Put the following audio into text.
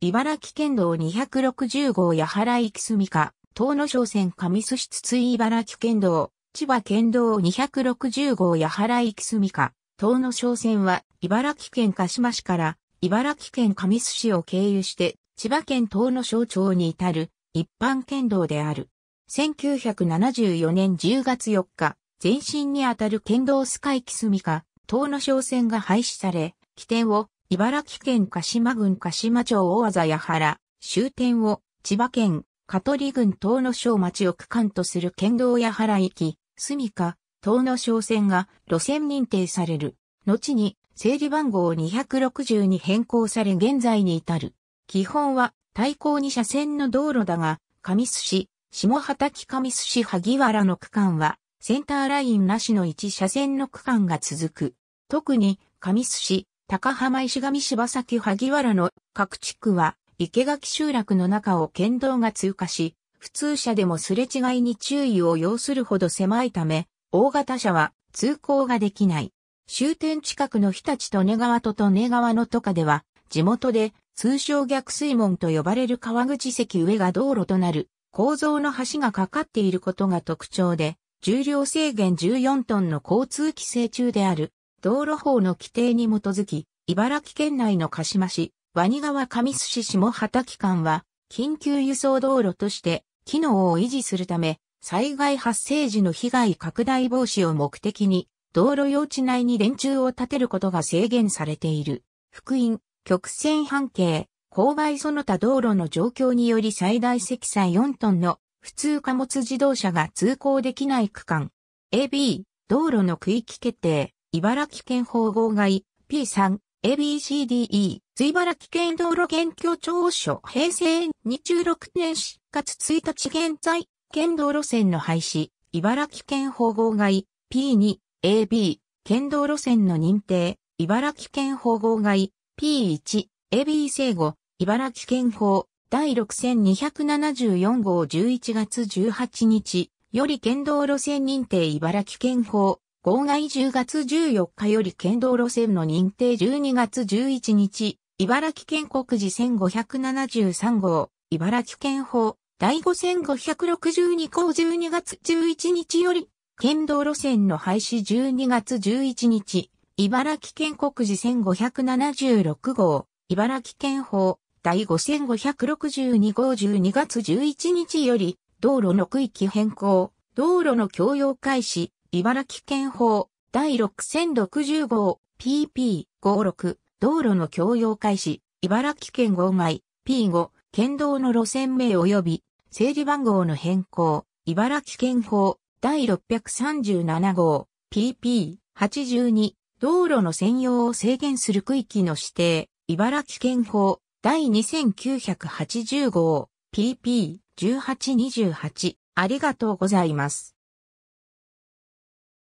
茨城県道260号八原行き住か、東野商船上須筒井茨城県道、千葉県道260号八原行き住か、東野商船は、茨城県鹿島市から、茨城県上須市を経由して、千葉県東野省町に至る、一般県道である。1974年10月4日、前身にあたる県道スカイキスミカ、東野商船が廃止され、起点を茨城県鹿島郡鹿島町大和谷原、終点を千葉県香取郡東野小町を区間とする県道谷原駅、住か、東野小線が路線認定される。後に整理番号260に変更され現在に至る。基本は対向2車線の道路だが、上須市、下畑上須市萩原の区間はセンターラインなしの1車線の区間が続く。特に上須市、高浜石上柴崎萩原の各地区は池垣集落の中を県道が通過し、普通車でもすれ違いに注意を要するほど狭いため、大型車は通行ができない。終点近くの日立と根川と利根川のとかでは、地元で通称逆水門と呼ばれる川口石上が道路となる構造の橋がかかっていることが特徴で、重量制限14トンの交通規制中である道路法の規定に基づき、茨城県内の鹿島市、ワニ川上須市下畑間は、緊急輸送道路として、機能を維持するため、災害発生時の被害拡大防止を目的に、道路用地内に電柱を建てることが制限されている。福音、曲線半径、勾配その他道路の状況により最大積載4トンの普通貨物自動車が通行できない区間。AB、道路の区域決定。茨城県法号外 P3、ABCDE、茨城県道路県境庁所平成26年4月1日現在、県道路線の廃止、茨城県法号外 P2、AB、県道路線の認定、茨城県法号外 P1、AB 生後茨城県法、第6274号11月18日、より県道路線認定茨城県法、号外10月14日より県道路線の認定12月11日、茨城県国寺1573号、茨城県法、第5562号12月11日より、県道路線の廃止12月11日、茨城県国寺1576号、茨城県法、第5562号12月11日より、道路の区域変更、道路の共用開始、茨城県法第6 0 6 5号 PP56 道路の共用開始茨城県号枚 P5 県道の路線名及び整理番号の変更茨城県法第637号 PP82 道路の専用を制限する区域の指定茨城県法第2980号 PP1828 ありがとうございます。